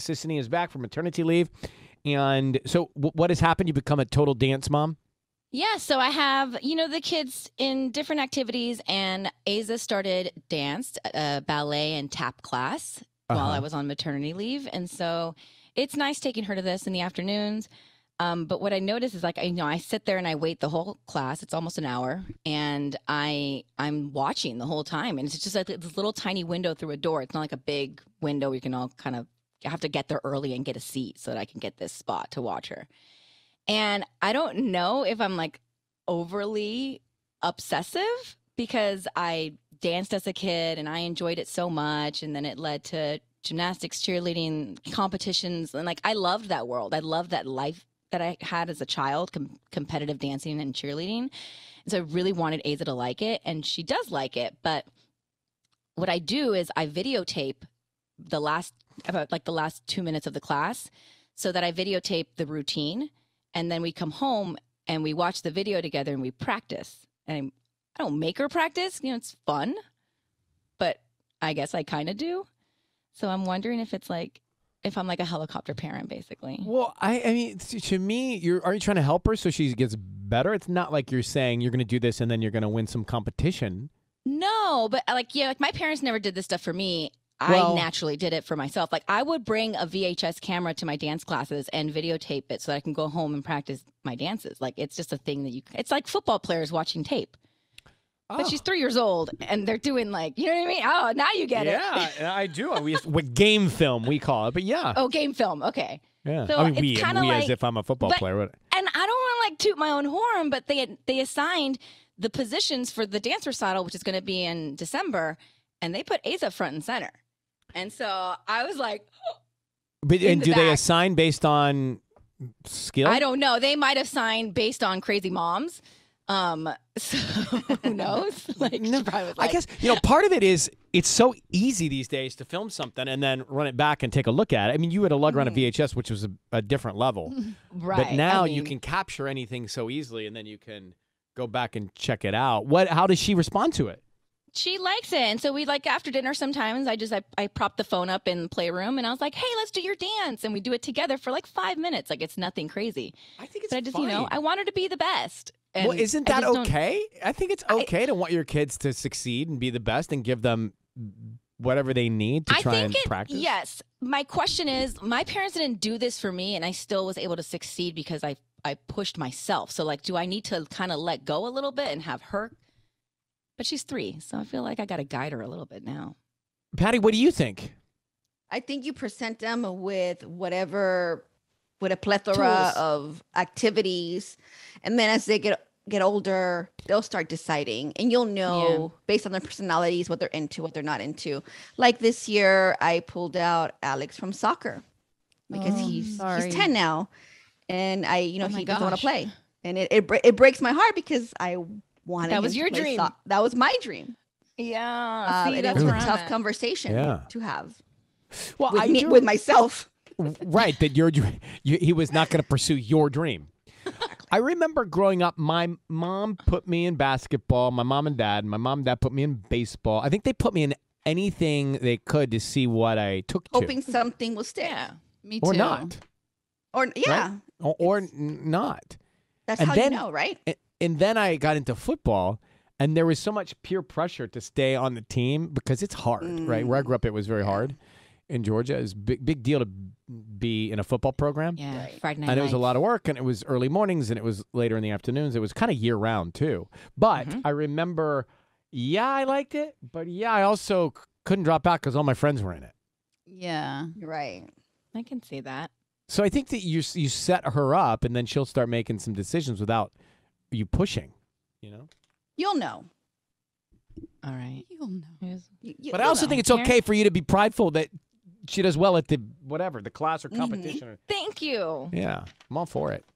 Sissany is back from maternity leave. And so, w- what has happened? You become a total dance mom? Yeah, so I have, you know, the kids in different activities, and Asa started dance, uh, ballet, and tap class uh-huh. while I uh-huh. was on maternity leave. And so it's nice taking her to this in the afternoons. Um, but what I notice is like, I, you know, I sit there and I wait the whole class. It's almost an hour, and I I'm watching the whole time, and it's just like this little tiny window through a door. It's not like a big window you can all kind of I have to get there early and get a seat so that I can get this spot to watch her. And I don't know if I'm like overly obsessive because I danced as a kid and I enjoyed it so much. And then it led to gymnastics, cheerleading competitions. And like, I loved that world. I loved that life that I had as a child, com- competitive dancing and cheerleading. And so I really wanted Aza to like it. And she does like it. But what I do is I videotape the last about like the last two minutes of the class so that I videotape the routine. And then we come home and we watch the video together and we practice. And I don't make her practice, you know, it's fun, but I guess I kind of do. So I'm wondering if it's like, if I'm like a helicopter parent, basically. Well, I, I mean, to me, you're are you trying to help her so she gets better? It's not like you're saying you're going to do this and then you're going to win some competition. No, but like yeah, like my parents never did this stuff for me, well, I naturally did it for myself. Like I would bring a VHS camera to my dance classes and videotape it so that I can go home and practice my dances. Like it's just a thing that you. It's like football players watching tape. Oh. But she's oh. three years old, and they're doing like you know what I mean. Oh, now you get yeah, it. Yeah, I do. We with game film we call it, but yeah. Oh, game film. Okay. Yeah. So I mean, we, like, as if I'm a football but, player. But... And I don't want to like toot my own horn, but they they assigned the positions for the dance recital, which is going to be in December, and they put Aza front and center. And so I was like, but and do back. they assign based on skill? I don't know. They might assign based on crazy moms. Um, so who knows? Like, no, like, I guess you know. Part of it is it's so easy these days to film something and then run it back and take a look at it. I mean, you had a lug run mm -hmm. of VHS, which was a, a different level, right? But now I mean, you can capture anything so easily, and then you can go back and check it out. What? How does she respond to it? she likes it. And so we like after dinner sometimes I just I, I prop the phone up in the playroom and I was like, Hey, let's do your dance and we do it together for like five minutes. Like it's nothing crazy. I think it's but I just fine. you know, I want her to be the best. And well, isn't that I okay? I think it's okay I, to want your kids to succeed and be the best and give them whatever they need to try and it, practice. Yes. My question is, my parents didn't do this for me and I still was able to succeed because I I pushed myself. So like do I need to kind of let go a little bit and have her but she's three, so I feel like I got to guide her a little bit now. Patty, what do you think? I think you present them with whatever, with a plethora Tools. of activities, and then as they get get older, they'll start deciding, and you'll know yeah. based on their personalities what they're into, what they're not into. Like this year, I pulled out Alex from soccer because oh, he's sorry. he's ten now, and I you know oh he gosh. doesn't want to play, and it, it it breaks my heart because I wanting that was your dream. So- that was my dream. Yeah, um, that's a tough at. conversation yeah. to have. Well, with I me, do, with myself. right, that your you, he was not going to pursue your dream. I remember growing up, my mom put me in basketball. My mom and dad, my mom and dad put me in baseball. I think they put me in anything they could to see what I took to. Hoping something will stay. Yeah, me too. Or not. Or yeah. Right? Or, or not. That's and how then, you know, right? and then I got into football, and there was so much peer pressure to stay on the team because it's hard, mm. right? Where I grew mm. up, it was very hard. In Georgia, it was big big deal to be in a football program. Yeah, right. Friday night. And it was a lot of work, and it was early mornings, and it was later in the afternoons. It was kind of year round too. But mm-hmm. I remember, yeah, I liked it, but yeah, I also couldn't drop out because all my friends were in it. Yeah, right. I can see that. So I think that you you set her up, and then she'll start making some decisions without you pushing? You know. You'll know. All right. You'll know. You, you, but I also know. think it's okay for you to be prideful that she does well at the whatever the class or mm-hmm. competition. Mm-hmm. Or, Thank you. Yeah, I'm all for it.